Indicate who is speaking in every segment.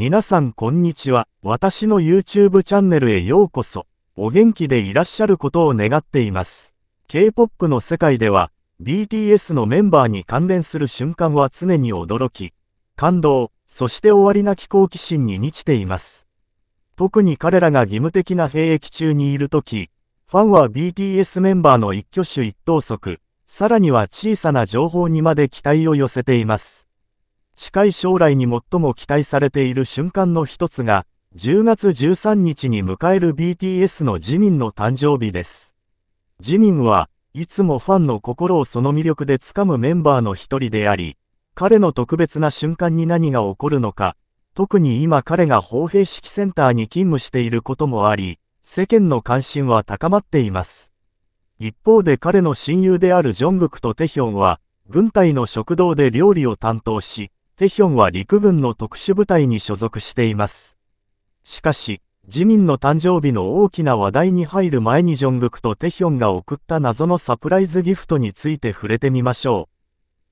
Speaker 1: 皆さんこんにちは。私の YouTube チャンネルへようこそ。お元気でいらっしゃることを願っています。K-POP の世界では、BTS のメンバーに関連する瞬間は常に驚き、感動、そして終わりなき好奇心に満ちています。特に彼らが義務的な兵役中にいるとき、ファンは BTS メンバーの一挙手一投足、さらには小さな情報にまで期待を寄せています。近い将来に最も期待されている瞬間の一つが、10月13日に迎える BTS の自民の誕生日です。自民はいつもファンの心をその魅力でつかむメンバーの一人であり、彼の特別な瞬間に何が起こるのか、特に今彼が砲兵式センターに勤務していることもあり、世間の関心は高まっています。一方で彼の親友であるジョングクとテヒョンは、軍隊の食堂で料理を担当し、テヒョンは陸軍の特殊部隊に所属しています。しかし、自民の誕生日の大きな話題に入る前にジョングクとテヒョンが送った謎のサプライズギフトについて触れてみましょ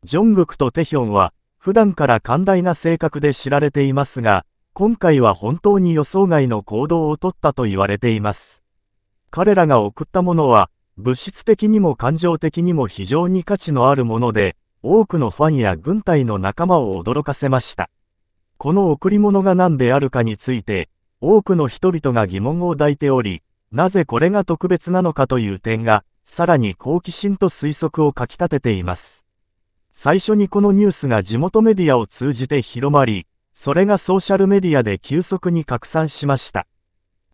Speaker 1: う。ジョングクとテヒョンは、普段から寛大な性格で知られていますが、今回は本当に予想外の行動をとったと言われています。彼らが送ったものは、物質的にも感情的にも非常に価値のあるもので、多くのファンや軍隊の仲間を驚かせました。この贈り物が何であるかについて、多くの人々が疑問を抱いており、なぜこれが特別なのかという点が、さらに好奇心と推測をかきたてています。最初にこのニュースが地元メディアを通じて広まり、それがソーシャルメディアで急速に拡散しました。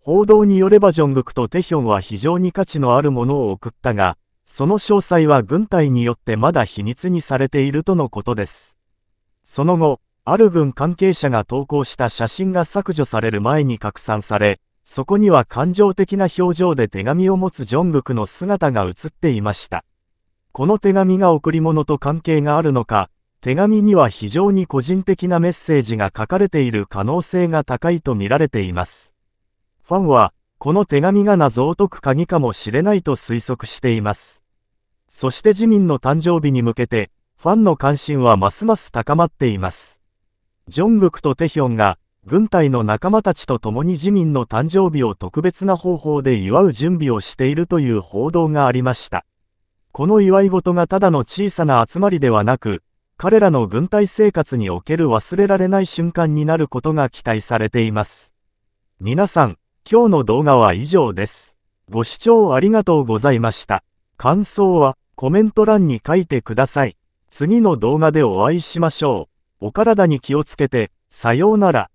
Speaker 1: 報道によればジョングクとテヒョンは非常に価値のあるものを送ったが、その詳細は軍隊によってまだ秘密にされているとのことです。その後、ある軍関係者が投稿した写真が削除される前に拡散され、そこには感情的な表情で手紙を持つジョングクの姿が写っていました。この手紙が贈り物と関係があるのか、手紙には非常に個人的なメッセージが書かれている可能性が高いとみられています。ファンは、この手紙が謎を解く鍵かもしれないと推測しています。そして自民の誕生日に向けて、ファンの関心はますます高まっています。ジョングクとテヒョンが、軍隊の仲間たちと共に自民の誕生日を特別な方法で祝う準備をしているという報道がありました。この祝い事がただの小さな集まりではなく、彼らの軍隊生活における忘れられない瞬間になることが期待されています。皆さん、今日の動画は以上です。ご視聴ありがとうございました。感想は、コメント欄に書いてください。次の動画でお会いしましょう。お体に気をつけて、さようなら。